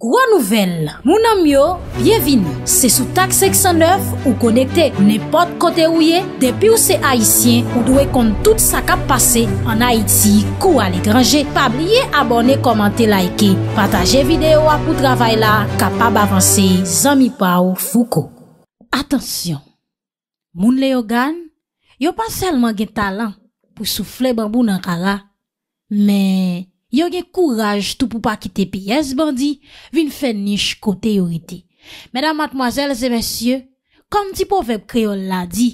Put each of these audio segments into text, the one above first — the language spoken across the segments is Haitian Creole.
Gwa nouvel, moun amyo, bievin, se sou tak 609 ou konekte nepot kote ouye, depi ou se Haitien ou dwe kont tout sa kap pase an Haiti kou al ekranje. Pabliye abone, komante, laike, pataje videyo apou travay la, kapab avanse, zami pa ou fouko. Atensyon, moun le yo gan, yo pan selman gen talan pou soufle bambou nan kala, men... Yon gen kouraj tou pou pa kite piyes bandi, vin fen nish kote yorite. Medan matmoazel, zemensye, kondi pou vep kreol la di,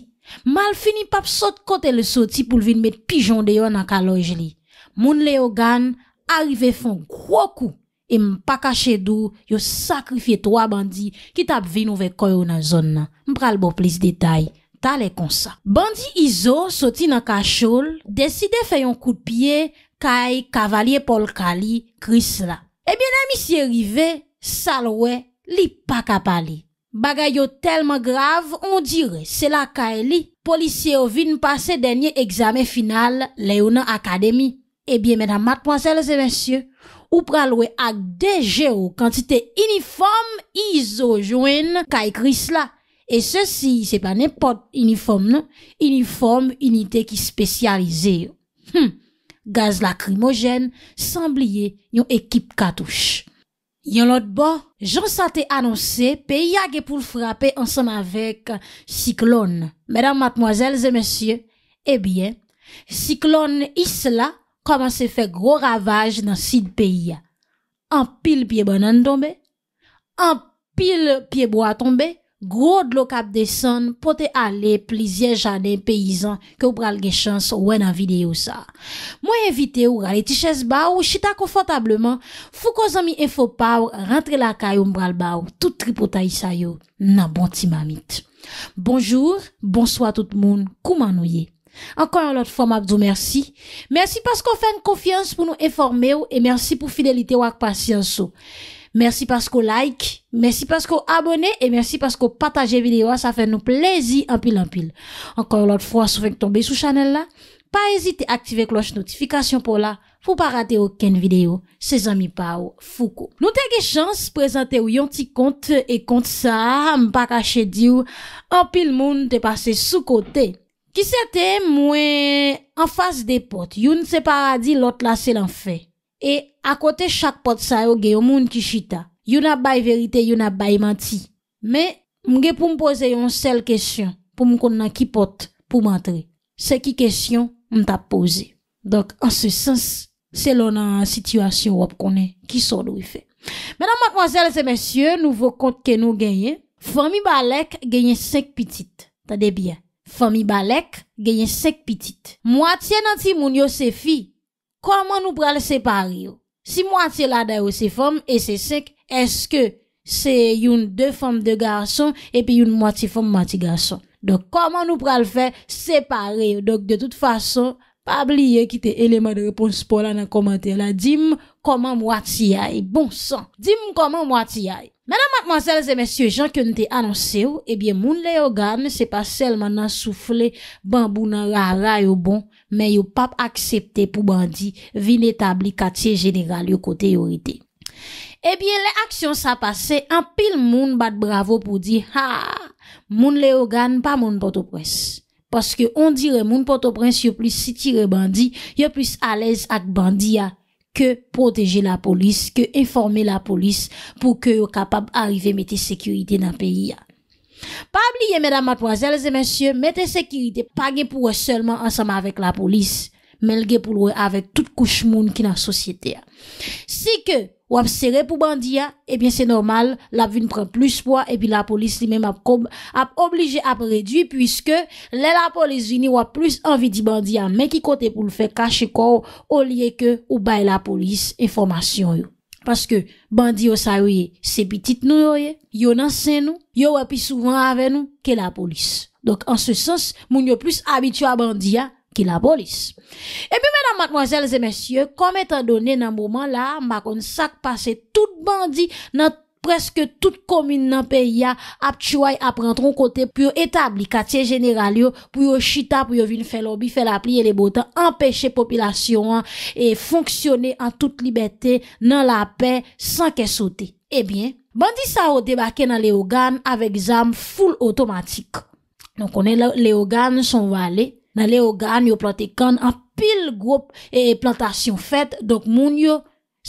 mal fini pap sot kote le soti pou vin met pijon deyon nan ka loj li. Moun le yo gan, arrive fon kouakou, e m pa kache dou, yo sakrifye toa bandi, ki tap vin ouve koyo nan zon nan. M pral bo plis detay, talekon sa. Bandi Izo soti nan ka chol, deside fè yon kout piye, kay kavalye polkali kris la. Ebyen, eh amisye rive, salwe, li pa kapali. Bagay yo telman grav, on dire, se la kay li, polisye yo vin pase denye eksame final le ou nan akademi. Ebyen, eh mena matponsel se monsye, ou pralwe ak deje ou kantite uniform izo jwen kay kris la. E se si, se pa nepot uniform nan, uniform unitè ki spesyalize yo. Hmm! gaz lakrimogen, sanbliye yon ekip katouche. Yon lot bo, jansate anonse, peya ge pou l frape ansan avek siklon. Medan matmoazel ze monsye, ebyen, eh siklon isla koman se fe gro ravaj nan sid peya. An pil pie bonan donbe, an pil pie bo a tombe, Gwo od lo kap deson, pote ale plizye janen peyizan ke ou pral ge chans wè nan videyo sa. Mwen evite ou gale ti ches ba ou chita konfotableman, fou ko zami enfopaw, rentre la kay ou mbral ba ou, tout tripotay sa yo nan bonti mamit. Bonjour, bonsoi tout moun, kouman ou ye? Ankon an lot fomak dyo mersi. Mersi pas kon fèn konfians pou nou enforme ou, e mersi pou fidelite wak pasyans ou. Mersi paskou like, mersi paskou abone, e mersi paskou pataje videwa, sa fè nou plezi anpil anpil. Ankor lot fwa sou fèk tombe sou chanel la, pa ezite aktive kloche notifikasyon pou la, pou pa rate ouken videyo, se zami pa ou fou ko. Nou te ge chans prezante ou yon ti kont e kont sa, mpa kache di ou, anpil moun te pase sou kote. Ki se te mwen anfase de pot, yon se para di lot la se lan fey. E akote chak pot sa yo ge yon moun ki chita. Yon ap bay verite, yon ap bay manti. Men, mge pou m pose yon sel kesyon pou m kon nan ki pot pou m antre. Se ki kesyon m ta pose. Dok, an se sens, se lon nan situasyon wap konen ki son do yon fe. Menan, mwak mansel se mensyen, nouvo kont ke nou genyen. Fomi balek genyen sek pitit. Ta debyen. Fomi balek genyen sek pitit. Mwa tye nan ti moun yo se fi. Koman nou pral separe yo? Si mwati la da yo se fom e se sek, eske se yon de fom de garson epi yon mwati fom mwati garson? Dok koman nou pral fe separe yo? Dok de tout fason, pa bliye ki te eleman de repons pou la nan komanti la. Dim koman mwati yae? Bon san! Dim koman mwati yae? Mè eh nan matmanzèl zè mèsyè jan kwen te anonsè ou, ebyen moun lè yo gan, ne se pa sel man nan soufle, bambou nan rara yo bon, mè yo pap akseptè pou bandi, vin etabli katye jeneral yo kote yo rite. Ebyen eh lè aksyon sa pase, an pil moun bat bravo pou di, ha, moun lè yo gan pa moun potoprens, paske on dire moun potoprens yo plis sitire bandi, yo plis alez ak bandi ya. ke poteje la polis, ke informe la polis pou ke yo kapab arive mette sekurite nan peyi ya. Pabliye, mèdam, matoazèles et mèsyè, mette sekurite pagè pou wè seulement ansama avèk la polis. Melge pou loue avek tout kouch moun ki nan sosyete a. Si ke wap sere pou bandi a, ebyen se normal, la vune pren plus pwa, ebyen la polis li men ap oblije ap redwi, pwiske le la polis vini wap plus anvi di bandi a, men ki kote pou lwfe kache kou, ou liye ke ou bay la polis informasyon yo. Paske bandi yo sa yoye se pitit nou yoye, yo nan sen nou, yo wapi souvan ave nou, ke la polis. Donk an se sens, moun yo plus abityo a bandi a, ki la bolis. E pi menam, matmoazel, zemesye, kom etan donen, nan mouman la, makon sak pase, tout bandi, nan preske tout komine, nan peya, ap chouay, ap rentron kote, pou yo etabli, katye jeneral yo, pou yo chita, pou yo vin fe lobi, fe la pli, e le botan, empeshe popilasyon an, e fonksyonen, an tout libeten, nan la pe, san ke sote. E bien, bandi sa o debake nan leogan, avek zam, ful otomatik. Non konen, leogan son wale, e, nan le ogan yo plantekan an pil group e plantasyon fet, dok moun yo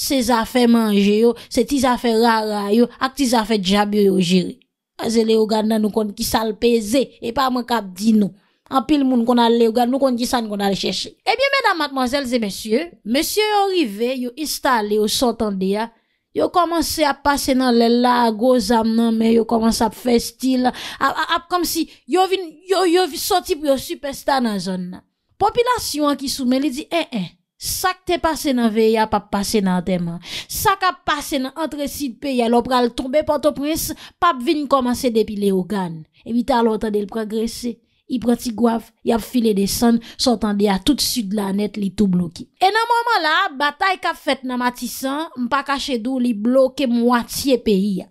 se zafè manje yo, se ti zafè rara yo, ak ti zafè djabyo yo jiri. Aze le ogan nan nou kon ki salpeze, e pa mwen kap di nou. An pil moun kon al le ogan, nou kon ki san kon al chèche. Ebyen mèdam matmazèl zè mèsyè, mèsyè yo rive yo istale yo sotande ya, Yo komanse ap pase nan lè la a goz am nan men, yo komanse ap fè stil, ap kom si yo vin, yo yo vin soti pou yo supèsta nan zon nan. Popilasyon akisou men li di, e, e, sak te pase nan vey ap ap pase nan teman, sak ap pase nan antre sid pey alop pral tombe pato pres, pap vin komanse depi le ogan, evita alotan del progresè. il prend y goave, il a filé des sons, s'entendait à tout sud de la net, il tout bloqué. Et dans moment là, bataille qu'a faite dans Matissan, pas caché d'où lit bloqué moitié pays.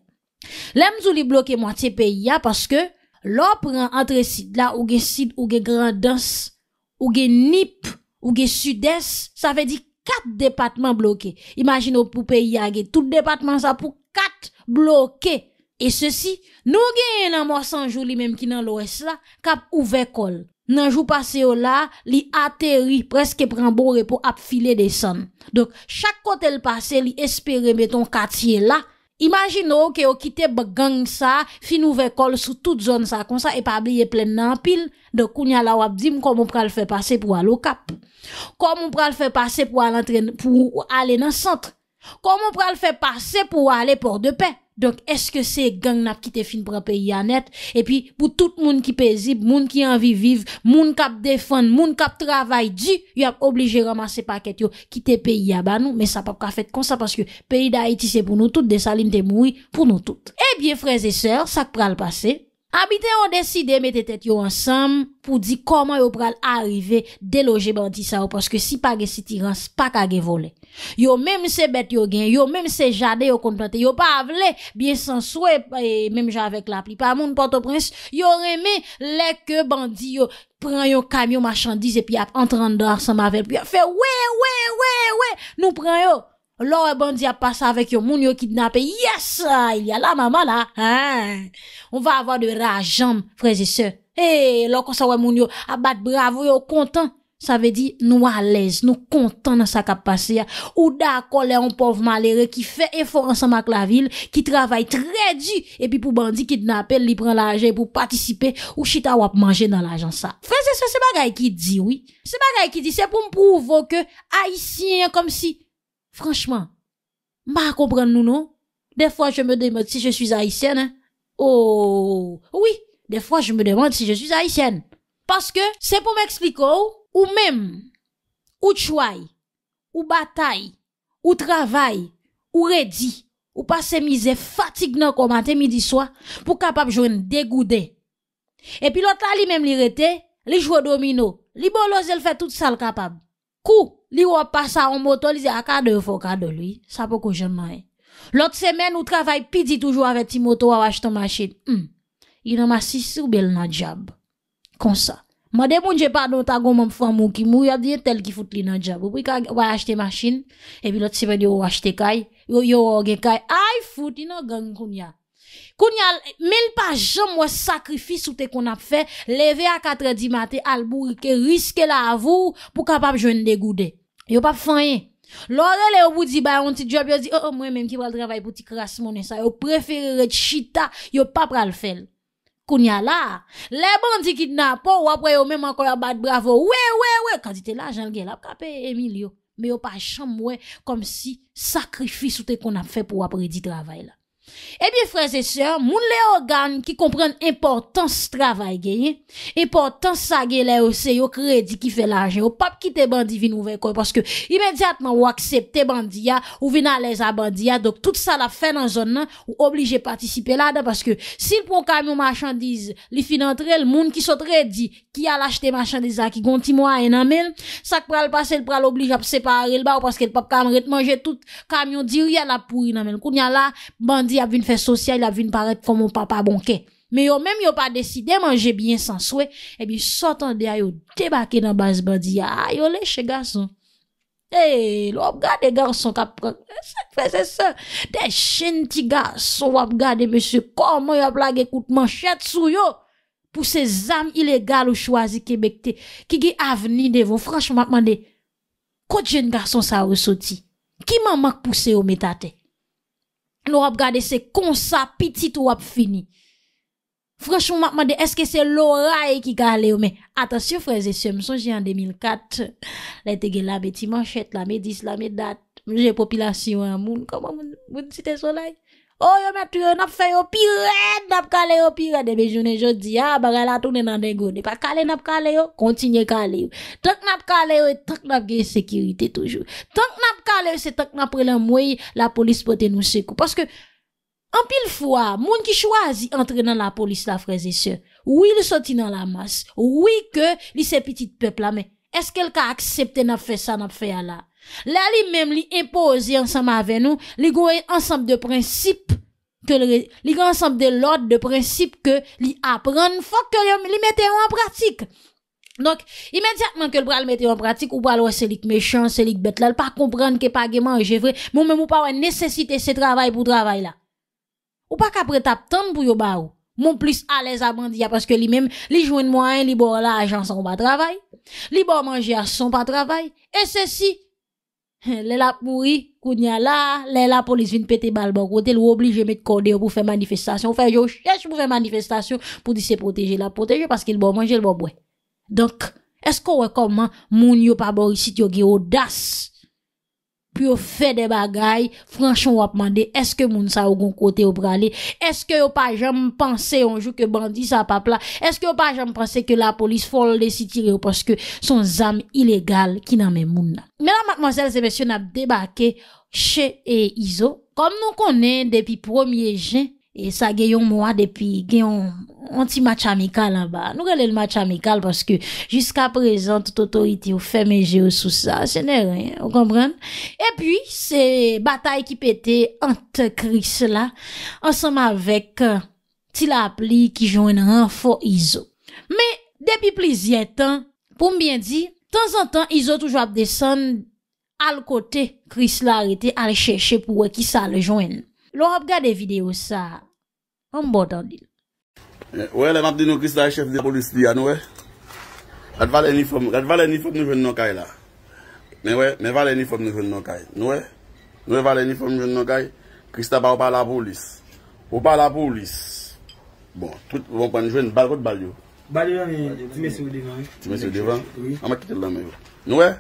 L'aime li bloqué moitié pays parce que l'on prend entre sud là ou gen sud ou gen grandance ou gen nip ou gen sud-est, ça veut dire quatre départements bloqués. Imagine pour pays a tout département ça pour quatre bloqués E se si, nou genye nan mwa sanjou li mem ki nan lwes la, kap ouve kol. Nanjou pase yo la, li ateri preske pran bore pou ap file de san. Dok, chak kote l pase, li espere meton katye la. Imagino ke yo kite bagang sa, fin ouve kol sou tout zon sa, kon sa epa blye plen nan pil. Dok, kounya la wap zim, komon pral fè pase pou alo kap. Komon pral fè pase pou alen nan sentre. Komon pral fè pase pou alen port de pen. Donk, eske se gang nap kite fin pran peyi anet? E pi, pou tout moun ki pezip, moun ki anvi viv, moun kap defan, moun kap travay di, yo ap oblige ramase paket yo kite peyi abanou, men sa pap ka fet konsa, paske peyi da Haiti se pou nou tout, de salim te moui pou nou tout. E eh biye frez e ser, sak pral pase. Abiten yo deside mette tet yo ansam pou di koman yo pral arive de loje bandi sa yo Paske si pa ge sitiran, pa ka ge vole Yo mem se bet yo gen, yo mem se jade yo kontante, yo pa avle Bien senswe, e, mem javek la pli, pa moun porto prins Yo reme leke bandi yo, pren yo kamyon machandise Epi ap entran dorsan mavel, epi ap fe we we we we Nou pren yo Lò wè e bandi ap pasa avèk yon moun yo kidnapè, yes, il yal la mama la, on va avò de rajam, freze se. E, eh, lò kon sa wè moun yo abat bravo yo kontan, sa ve di nou alez, nou kontan nan sa kap pase ya, ou da kole yon pov malere ki fe efor ansan mak la vil, ki travay tre di, epi pou bandi kidnapè li pren la ajen pou patisipe ou chita wap manje nan la ajen sa. Freze se, se bagay ki di, oui. Se bagay ki di, se pou m pouvo ke aisyen kom si Franchman, mwa a kompren nou nou? De fwa j me demote si je suis haisyen. Ou, oh, oui, de fwa j me demote si je suis haisyen. Paske, se pou m ekspliko ou, ou mem, ou tchouay, ou batay, ou travay, ou redi, ou pase mize fatigna komante midi swa pou kapab jwen degoude. E pi lota li mem li rete, li jwe domino, li bolose l fè tout sal kapab. Kou? Li wap pasa an moto, li zi akade ah, yo fokade lwi. Sa pou kou jenman e. Lot semen ou travay pidi toujou avet ti moto wawache ton machin. Hmm. Yon an masi soubel nan jab. Kon sa. Mwade moun jepa don tagon mwam fwa mwou ki mwou, yon diye tel ki foute li nan jab. Wap wache te machin, epi lot semen yon wache te kay, yon yon wage kay, ay foute, yon gen koun ya. Koun ya, mil pa jen mwa sakrifis ou te kon ap fe, leve a katredi mate, albou ke riske la avou, pou kapap jwen degou de. Yo pa fanyen, lore le yo boudi bayan yon tit job, yo di, oh mwen menm ki pral travay pou ti kras mounen sa, yo preferere chita, yo pa pral fel. Koun ya la, le bon ti kidnapo, wapre yo menm anko ya bat bravo, we we we, kandite la janl gen la, kapè Emil yo, me yo pa chan mwen kom si sakrifis ou te kon ap fe pou wapre di travay la. Ebyen eh freze se, moun le organ Ki kompren importans travay genye Importans sa genye le Ose yo kredi ki fe lajen O pap ki te bandi vin ouvekoy Paske imediatman ou aksepte bandiya Ou vina leza bandiya Dok tout sa la fe nan zon nan Ou oblige patisipe la da Paske si l pou kamyon machandiz Li finantre, l moun ki sotre di Ki al achete machandiza ki gonti mwa E nan men, sak pral pase L pral oblige ap separe l bar Ou paske l pap kam rete manje tout Kamyon diri al apoui nan men Koun ya la bandi a une fête sociale, il a une paraître comme mon papa bonquet. Mais yo même yo pas décidé manger bien sans souhait, et eh bien s'entendre à yo débarquer dans base bandi. Ah, yo les chez garçon. Eh, hey, l'op garçon kap eh, c'est ça. Des ti garçon wap regardé monsieur comment y a blague écoute manchette sou yo pour ces âmes illégales ou choisi Québec te, qui qui de vous, franchement m'a demandé quand jeune garçon ça ressorti qui manque poussé au métate nou wap gade se konsa pitit ou wap fini. Franchouman, mwade, eske se loray ki gale ou me. Atasyon, freze, se mson jen 2004, la tege la beti manchet, la me dis, la me dat, jen populasyon, moun, kama moun, moun, si te solay. Ou oh, yo mè tou yo nap fè yo pi rè, nap kalè yo pi rè, debe jounè jò di a, ah, bagè la tounè nan den gounè. Pa kalè nap kalè yo, kontinye kalè yo. Tak nap kalè yo, tak nap gen sekirite toujou. Tak nap kalè yo, se tak nap prèlè mwè, la polis potè nou sekou. Paske, an pil fwa, moun ki chwazi antre nan la polis la frezè sè. Ou il soti nan la mas, ou i ke li se pitit pepl la mè. Es ke l ka akseptè nap fè sa nap fè ya la? La li mèm li impozi ansam avè nou, li gwe ansam de prinsip, li gwe ansam de lot de prinsip ke li apran fok ke li metè yo an pratik. Donk, imediatman ke li pral metè yo an pratik, ou pa lwa selik mechans, selik betlal, pa kompran ke pa geman jevre, moun mèm ou pa wè nesesite se travay pou travay la. Ou pa kapre tap tan pou yo barou, moun plis alèz abandiya paske li mèm, li jwen mwen, li bo la a jansan ou pa travay, li bo manje a son pa travay, e se si... Les la pourri, kounya la, le la police les péter balle bon côté, l'ou obligé mettre cordé pour faire manifestation, faire yo cherche pour faire manifestation pour se protéger, la protéger parce qu'il bon manger, le bon boire. Donc, est-ce qu'on voit comment moun yo pa bon ici yo audace pou yo fè de bagay, franchon wap mande, eske moun sa ou goun kote ou brale, eske yo pa jam panse, onjou ke bandi sa papla, eske yo pa jam panse, ke la polis fol de si tire, ou paske son zam ilegal, ki nan men moun nan. Menan, mademoiselle, se besyon ap debake, che e izo, kom nou konen, depi 1e jen, E sa geyon mwa depi geyon an ti match amikal an ba. Nou gelel match amikal paske jiska prezant touto iti ou fe meje ou sou sa. Se ne rey, ou kombrem? E pi se batay ki pete an te Chris la. Ansem avek euh, ti la ap li ki joen ran fo Iso. Me depi pliz yetan, pou mbyen di, tan zan tan Iso toujwa ap desen al kote Chris la arete al cheche pou we ki sa le joen. Lo ap ga de video sa... An bò bon tò di lò. Owe, lè mabdi nou Krista e chef de polis li an wè. Gat vale nifom, gat vale nifom nou jwen nò kaj la. Mè wè, mè vale nifom nou jwen nò kaj. Nou wè, nou wè vale nifom nou jwen nò kaj. Krista pa wopal la polis. Wopal la polis. Bon, tout wopan jwen, bal kòt bal yo? Bal yo an yon, e, tme sou devan. Tme sou devan? Amakit el nan mè yo. Nou wè,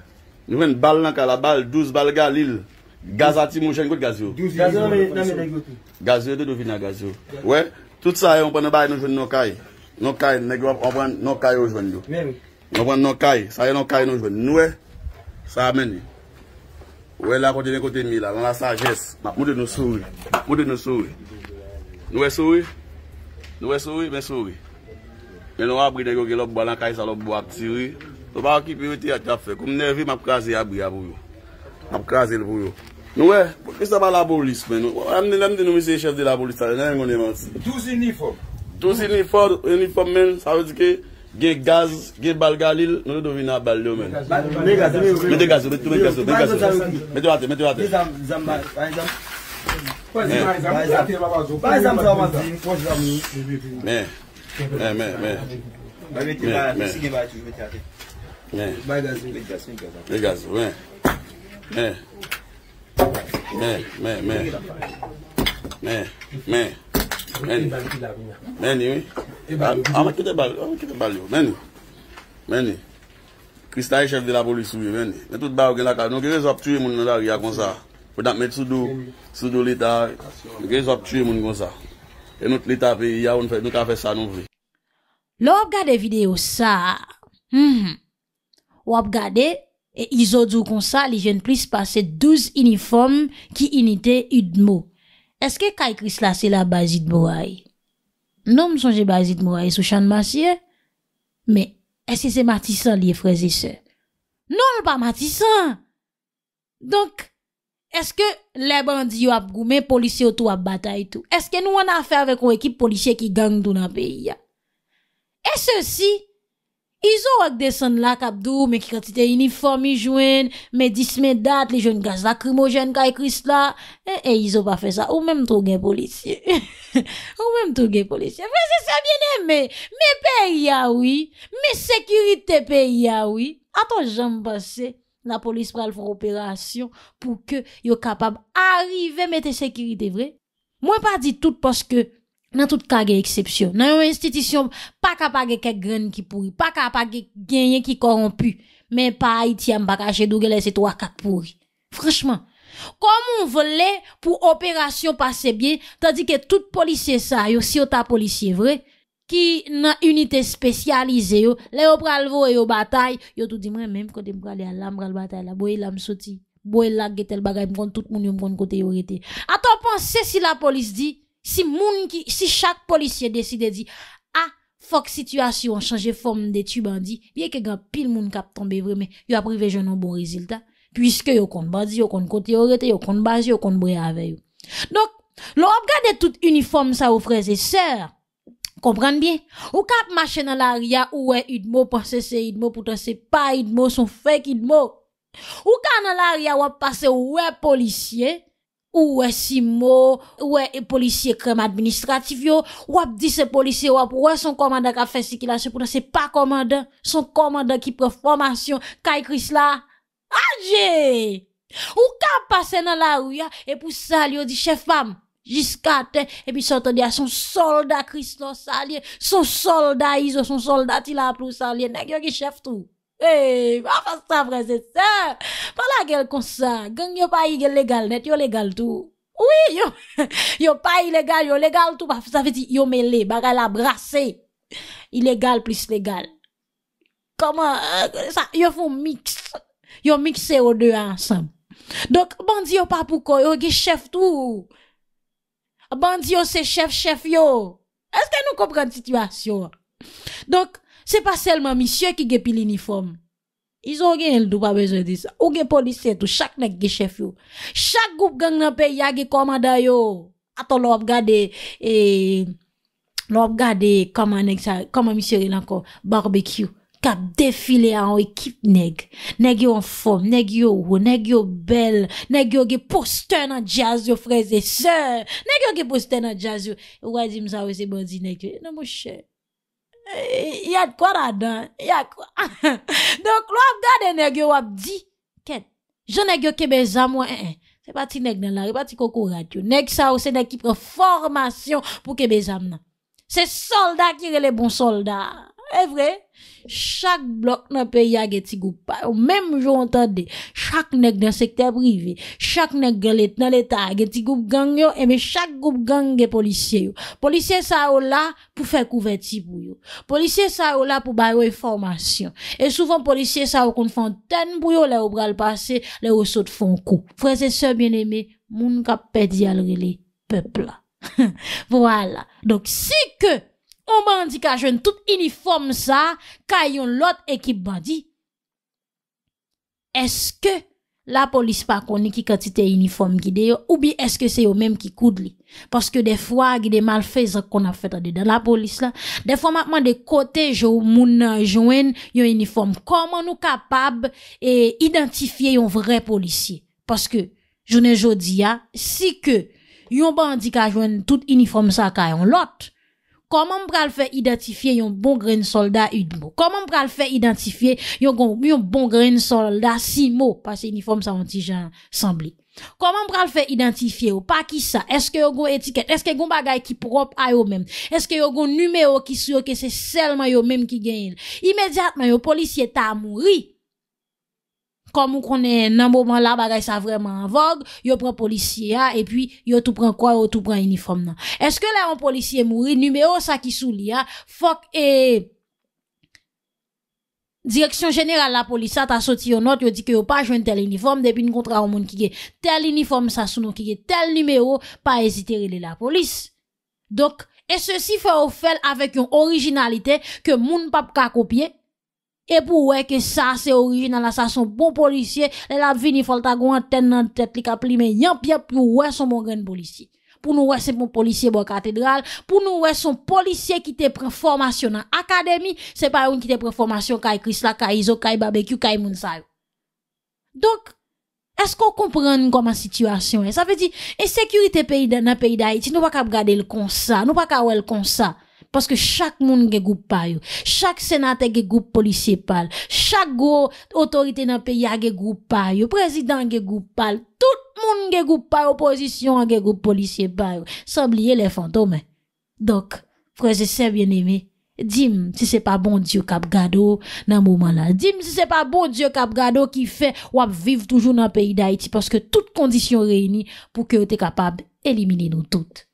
nou wè bal nan kala bal, douz bal galil. Gaz ati moun jen gout gaz yo? Gaz yo, nan men den gout yo. Gaz yo, de do vina gaz yo. We, tout sa yon pwene bayi nou jwen nou kayi. Nou kayi, negyo ap wap nan kayi nou jwen yo. Mwen wap nan kayi, sa yon nou kayi nou jwen. Nou we, sa men yo. We la konti men konti mi la, lan la sajes. Mwen mwede nou souwe. Mwede nou souwe. Nou we souwe. Nou we souwe, men souwe. Men nou apri negyo gen lop banan kayi salop bwap siwi. Toba ki piweti ati afe. Koum nevi map kazi apri apri yo. ap kras el pou yo. Nou e, pou ki sa ba la polis men. Annen annen di nou mi se chef di la polis annen, annen yon emansi. Tou si nifo? Tou si nifo, ou nifo men, sa wè zike, ge gaz, ge bal galil, nou li dovin a bal yo men. Me gaz, me gaz, me gaz, me gaz, me gaz, me gaz, me gaz, me gaz, me gaz, Men, men, men. Men, men. Men, meni. A, a ki te bal yo. Meni. Meni. Christa e chef de la boli sou, meni. Men tout bag en la ka. Non kere zop tue moun an lak ya kon sa. Fwe dak met su do. Su do lita. N kere zop tue moun kon sa. E nou lita pe yaw. Nou ka fe sa nou ve. Lo wap gade video sa. Hmm. Wap hmm. gade. E izo djou kon sa li jen plis pase 12 uniform ki inite idmo. Eske kaj kris la se la bazit moray? Non m sonje bazit moray sou chan masye. Me, eske se matisan li e freze se? Non l pa matisan! Donk, eske le bandi yo ap goumen, polisye yo tou ap batay tou? Eske nou an afer vek ou ekip polisye ki gang tou nan peyi ya? E se si... Izo wak desan la kap do, me ki katite uniformi jwen, me disme dat, li jwen gaz lakrimojen kwa ekris la, e, e, izo pa fe sa, ou menm tro gen polisye. Ou menm tro gen polisye. Vre se sa biene, me, me per yaoui, me sekirite per yaoui. Atan jan m basse, la polis pral fwo operasyon, pou ke yo kapab arive me te sekirite vre. Mwen pa di tout paske, nan tout kage exception, n'a Nan yon institution pas kapage pa kek gren ki pouri, pa kapage pa ki korompu, mais pa Haiti pa baka chedou ge lese 3-4 pouri. Comme on vole pour opération passer bien, tandis que tout policier sa yo, si yo ta policier vrai, ki nan unité spécialisée, yo, le yo pral vo yo bataille, yo tout di mwen même kote mprale alam pral batay la, boye lam soti, boye lak getel bagay, mkon tout moun yon mkon kote yo rete. toi penser si la police dit si moun ki, si chaque policier décide dit ah, fok situation changé forme de tu bandi, bien que grand pile moun kap tombe il yo bon résultat puisque yo kon bandi, yo kon côté yo rete, yo kon bazi, yo kon bre avec Donc, l'on regarde tout uniforme tout uniforme sa ou sœurs sœurs, bien. Ou cap marcher dans ria, ou ouais idmo penser c'est idmo pourtant c'est pas idmo son fake idmo. Ou ka dans l'aria ou passer ouais policier Ou e simo, ou e polisye krem administrativ yo, wap di se polisye wap, wap wè son komanda ka fè si ki la sepounen, se pa komanda, son komanda ki preformasyon, kay kris la, adjè! Ou ka pase nan la ou ya, epou sal yo di chef bam, jiska ten, epi son tè di a son solda kris la salye, son solda izo, son solda ti la apou salye, nèk yo ki chef tou. eh pas faire ça, frère, c'est ça. Pas la gueule comme ça. Gang, yo pas illégal, légal, net, yo légal tout. Oui, yo, yo pas illégal, yo légal tout. Ça veut dire, yo mêlé, elle à brassé Illégal plus légal. Comment, euh, ça, yo font mix. Yo mixé aux deux ensemble. Donc, bandi y'a pas pourquoi, yo qui chef tout. Bandi c'est chef, chef yo. Est-ce que nous comprenons la situation? Donc, Se pa selman misye ki gepi lini fom. Iso gen el do pa bezon di sa. Ou gen polis eto. Chak neg gechef yo. Chak goup gang na pe yage koma dayo. Ato lop gade. E, lop gade. Kama misye gen lanko. Barbekyo. Kap defile anwe kip neg. Neg yo fom. Neg yo ou. Neg yo bel. Neg yo geposte nan jaz yo freze. Se. Neg yo geposte nan jaz yo. Wazi mzawese bonzi neg yo. E nan mwoshe. il y a quoi là-dedans? Il y a quoi? Donc, là eh, regarde wap dit Ken je nèg que kebe moins eh, eh. c'est pas nèg dans la, c'est pas radio. Nèg ça c'est nèg qui prend formation pour que C'est soldat qui est les bons soldats est vrai. Chaque bloc dans le pays a un petit groupe. Même j'ai entendu. Chaque nègre dans le secteur privé. Chaque nègre dans l'État a un groupe gang. Et mais chaque groupe gang est policier. Policier, ça sont là pour faire couverture pour eux. Policier, ça sont là pour faire formation. Et souvent, policier, ça a une fontaine pour eux. Là, au bras le passé, là, au saut de coup. Frères et sœurs bien-aimés, moun kap pedi al peuple. voilà. Donc, si que, On ba an di ka jwen tout uniform sa ka yon lot ekip ba di. Eske la polis pa koni ki katite uniform gide yo ou bi eske se yo menm ki koud li. Paske defwa gide malfez ak kon a fet ade. La polis la, defwa matman de kote jou moun jwen yon uniform. Koman nou kapab e, identifiye yon vre policye? Paske, jounen jodi ya, si ke yon ba an di ka jwen tout uniform sa ka yon lot, Koman pral fe identifiye yon bon grene solda yon bon grene solda si mo? Pase uniform sa vantijan sambli. Koman pral fe identifiye yo? Pa ki sa? Eske yo go etiket? Eske yon bagay ki prop a yo men? Eske yo go nume yo ki sou yo ke se selman yo men ki genyen? Imediatman yo polisye ta a mouri. Kon moun konnen nan mouman la bagay sa vreman avog, yo pren polisye ya, epi yo tou pren kwa, yo tou pren uniform nan. Eske la yon polisye mouri, numeo sa ki sou li ya, fok e direksyon jeneral la polisya ta soti yon not, yo di ke yo pa jwen tel uniform, depi n kontra yon moun ki ge tel uniform sa, sou nou ki ge tel numero, pa ezite rile la polis. Dok, e se si fè ou fèl avek yon orijinalite ke moun pap ka kopye, E pou wè ke sa se orijin nan la sa son bon policye, lè la vini folta gwen ten nan tet li ka pli, men yon piè pou wè son bon ren policye. Pou nou wè se bon policye bo katedral, pou nou wè son policye ki te pren formasyon nan akademi, se pa yon ki te pren formasyon kaj kris la, kaj izo, kaj e babekyu, kaj e moun sa yo. Donk, esko kompren goman situasyon e? Sa fe di, e sekurite peyi nan peyi da iti, nou pa ka brade l kon sa, nou pa ka wè l kon sa. parce que chaque monde a groupe chaque sénateur a groupe policier chaque autorité dans le pays a groupe le président tout le monde a groupe opposition a groupe policier sans oublier les fantômes hein. donc frère c'est bien aimé Dim, si c'est pas bon Dieu capgado dans ce moment là. Dim, si c'est pas bon Dieu kap qui fait ou vivre toujours dans le pays d'Haïti parce que toutes conditions réunies pour que vous capable d'éliminer nous toutes.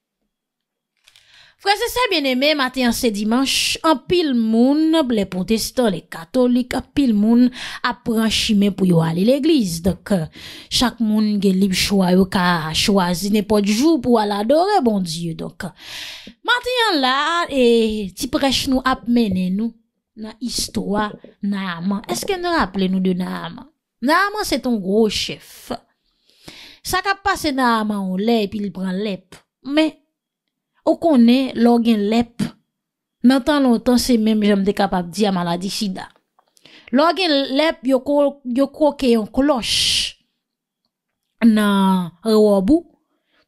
Kwa se se bien eme, mati an se dimanche, apil moun, ble potestan, le katolik, apil moun, apren shime pou yo ali l'eglise. Dok, euh, chak moun gelib chwa yo ka chwa zine po dijou pou ala adore, bon diyo. Dok, euh, mati an la, e ti preche nou ap mene nou, na istwa, na ama. Eske nou aple nou de na ama? Na ama, se ton gro chef. Sa ka pase na ama ou lep, il pran lep. Me? Okonè, lò gen lèp, nan tan lontan se mèm jèm de kapap di a maladi si da. Lò gen lèp, yo kwo ke yon kloch nan rouwabou,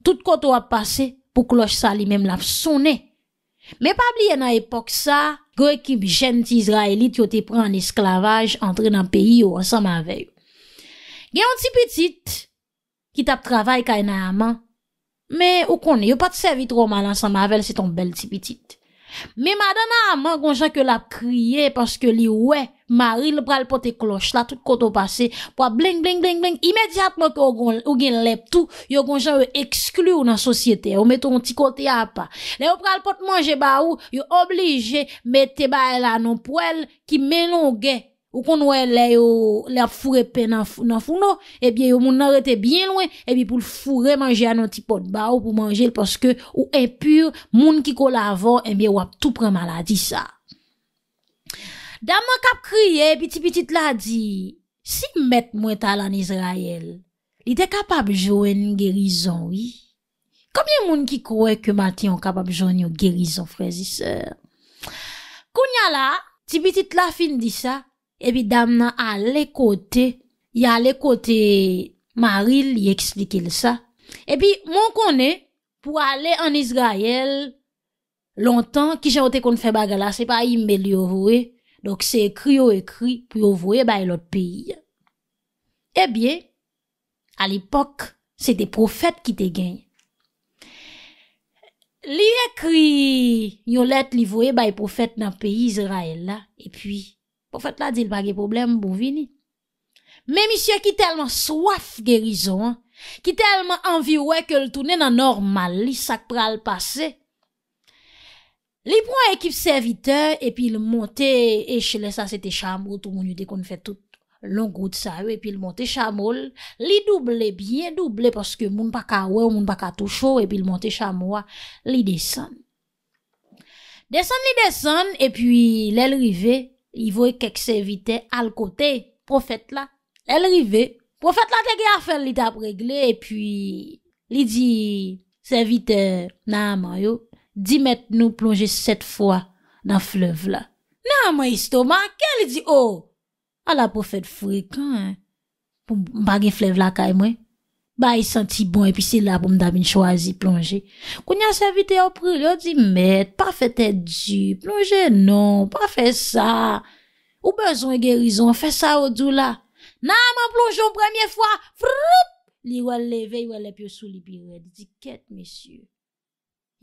tout koto wap pase pou kloch sa li mèm laf sonè. Mè pabli yon nan epok sa, gwe kib jen ti Izraeli tiyote pran esklavaj entre nan peyi yo ansan ma veyo. Gen yon ti petit, ki tap travay ka yon nan amman, Mè ou konè, yo pat servit roma lan sa mavel, se ton bel ti pitit. Mè madana a ah, man, gonjan ke la kriye, paske li we, mari, le pral pot e kloch, la tout koto pase, po a bling bling bling bling, imediatman ke ou gen lep tou, yo gonjan yo eksklou nan sosyete, yo meton ti kote a pa. Le yo pral pot manje ba ou, yo oblije, me te ba elan non, pou el ki menon gen. Ou kon wè lè yo lè ap fure pe nan foun nou, e bie yo moun nan rete bien lwen, e bie pou l fure manje an an ti pot ba ou pou manje l poske ou e pur, moun ki kol avon, e bie wap tou pre maladi sa. Dam mwen kap kriye, e bie ti bitit la di, si mèt mwen talan Izrael, li de kapab joen yon gerizan wè? Kamyen moun ki kouè ke mati an kapab joen yon gerizan frezise? Koun ya la, ti bitit la fin di sa, epi dam nan ale kote, y ale kote Maril y ekslikel sa. Epi, moun konen, pou ale an Izraël, lontan, ki jote kon fè bagala, se pa imbe li yo vwe, dok se ekri yo ekri, pou yo vwe bay lot peyi. Epi, al ipok, se de profet ki te gen. Li ekri, yon let li vwe bay profet nan peyi Izraël la, epi, Ou fèt la, di l pa ge problem bou vini. Me misye ki telman swaf gerizo an, ki telman anvi wè ke l toune nan orman li sak pral pase, li pran ekip servite, epi l monte, eche lè sa sete chanmou, tou moun yu de kon fè tout longout sa wè, epi l monte chanmou, li double biye, double paske moun pa ka wè, moun pa ka touchou, epi l monte chanmou, li desen. Desen li desen, epi lè l rivey, Y voye kek servite al kote profet la. El rive, profet la tege afer li tap regle. E pi li di servite nan man yo. Di met nou plonge set fwa nan flev la. Nan man yisto manke li di o. A la profet fwek an. Pou bagi flev la kay mwen. Ba yi senti bon epi se la pou mdamin chwazi plonje. Koun ya sevite yo pril yo di met, pa fete di, plonje non, pa fese sa. Ou bezon e gerizon, fese sa ou dou la. Na man plonjon premye fwa, frroup, li wale leve, li wale lep yo sou li pi red. Di ket, mesyur,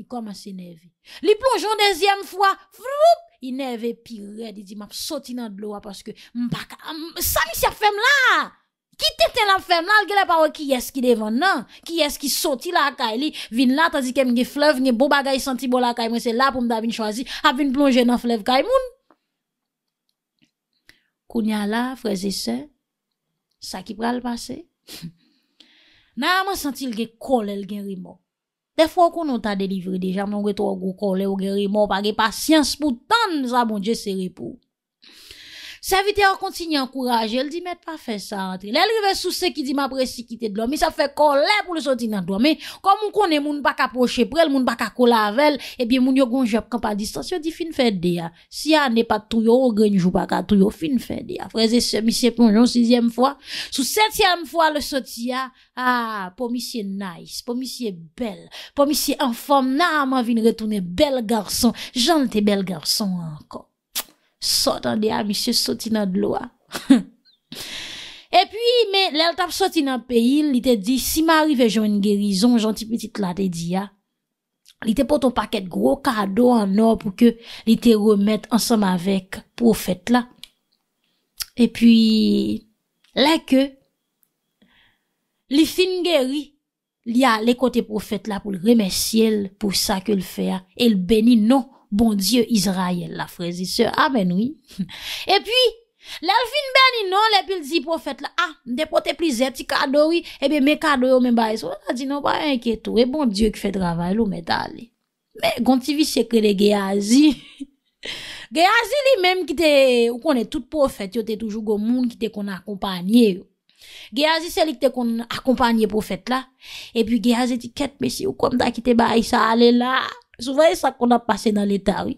yi komanse neve. Li plonjon dezyem fwa, frroup, yi neve pi red. Di map soti nan blowa paske, mbak, sa mi sya fem la. Ki tete lan fèm lan, gèle pa wè ki yes ki devan nan, ki yes ki soti la akay li, vin la tanzi kem gè flev, nge bo bagay santi bo la akay mwen, se la pou mda vin chwazi, ap vin plonje nan flev kay moun. Kounya la, freze se, sa ki pral pase. Nan a man santi lge kole lge rimor. Defo konon ta delivri dejan, mwen wè tro go kole ou gè rimor, pa gè pasyans pou tan, sa moun dje seri pou. Sa vitè an kontini an kouraje, el di met pa fè sa antre. Lè lè vè sou se ki di ma presi ki te dlo, mi sa fè kolè pou le soti nan dlo. Men, kon moun konè moun baka poche prel, moun baka kola avèl, e bie moun yo gonjèp kampa distansyon di fin fè de ya. Si ya nè pat tou yo, genjou baka tou yo, fin fè de ya. Freze se misye ponjèm sixyèm fwa, sou setyèm fwa le soti ya, a, ah, pou misye nice, pou misye bel, pou misye an fòm nan a man vin retounè bel garçon, jante bel garçon ankon. Sot an de a, misye soti nan dlo a. E pi, men, lèl tap soti nan peyi, li te di, si m'arive joun geryzon, janti petit la te di a. Li te poton paket gro kado an or pou ke li te remet ansam avek profet la. E pi, lè ke, li fin gery, li a lè kote profet la pou l remes ciel pou sa ke l fè a, el beni nan profet. Bon Diyo Izrayel la frezise, amen oui. E pi, lal fin ben ino le pil di profet la, ah, de pot e pli zep ti kado oui, e eh be me kado ou me baye sou, a di nou pa enkietou, e bon Diyo ki fet ravay lou me tali. Me, gonti vi sekre de Geazi. Geazi li menm ki te, ou konen tout profet, yo te toujou goun moun ki te kon akompanye ou. Geazi se li ki te kon akompanye profet la, e pi Geazi di ket mesi ou kom da ki te baye sa ale la. Sou faye sa kon ap pase nan l'Etat, wè.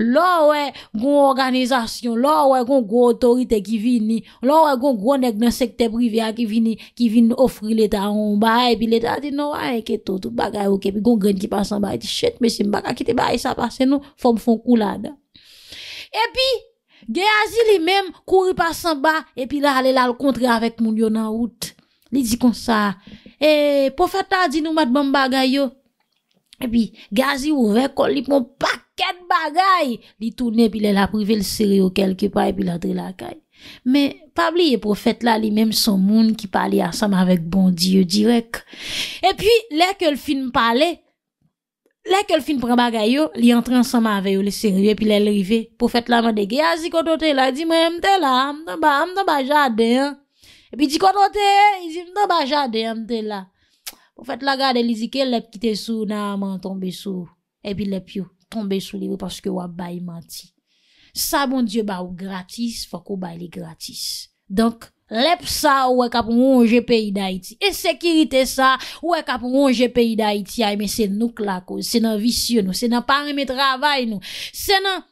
Lò wè, gwen organizasyon, lò wè, gwen gwen otorite ki vini, lò wè, gwen gwen ek nan sekte privya ki vini, ki vini ofri l'Etat, on bae, pi l'Etat di nou, wè, eke to, to bagay ouke, pi gwen gren ki pa san bae, di chet, me si mbaka ki te bae sa pase nou, fom fon kou la, da. E pi, ge azi li menm, kouri pa san bae, e pi la ale la l'kontre avèk moun yo nan wout. Li di kon sa. E, pou fèta di nou mat ban bagay yo, E pi gazi ouvek kon li pon paket bagay, li toune pi le la prive le seri yo kelke paye pi la tri la kaye. Me, pabli ye profet la li menm son moun ki pali asam avek bon diyo direk. E pi le ke l film pale, le ke l film pre bagay yo, li entre asam avek yo le seri yo e pi le lirive. Profet la mwen de ge, ya zi koto te la, di mwen mte la, mte ba, mte ba jade. E pi zi koto te, zi mte ba jade mte la. Ou fèt la gade li zike lèp ki te sou, nan a man tombe sou, e pi lèp yo, tombe sou li yo paske wap bayi manti. Sa bon diyo ba ou gratis, fòk ou bayi li gratis. Donk, lèp sa wèk ap wong je peyi da iti, e sekirite sa wèk ap wong je peyi da iti, ayme se nou klako, se nan visyon nou, se nan parime travay nou, se nan...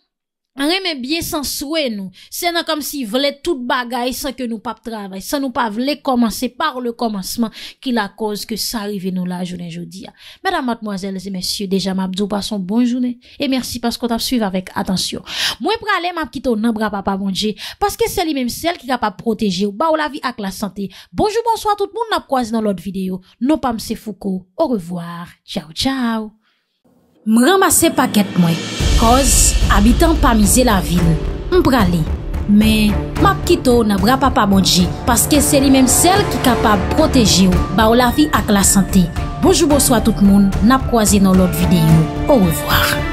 Reme bie san souwe nou Senan kom si vle tout bagay San ke nou pap travay San nou pa vle komanse par le komanseman Ki la koz ke sa rive nou la jounen joudi Madame, mademoiselles et messieurs Déjà m'abdou pas son bon jounen Et merci parce qu'on t'ab suive avec Mwen pralè m'abkito nan bra pa pa mounje Paske seli mèm sel ki ka pa protege Ou ba ou la vi ak la sante Bonjou bonsoit tout moun na proazi nan lot videyo Non pa mse foukou, ou revoar Tchau tchau M ramase paket mwen Koz, abitan pa mize la vil, mbra li. Men, map kito nan bra pa pa modji, paske se li menm sel ki kapab proteji ou, ba ou la vi ak la sante. Bojoubo swa tout moun, nap kwa zi nan lot videyo. Ou revoar.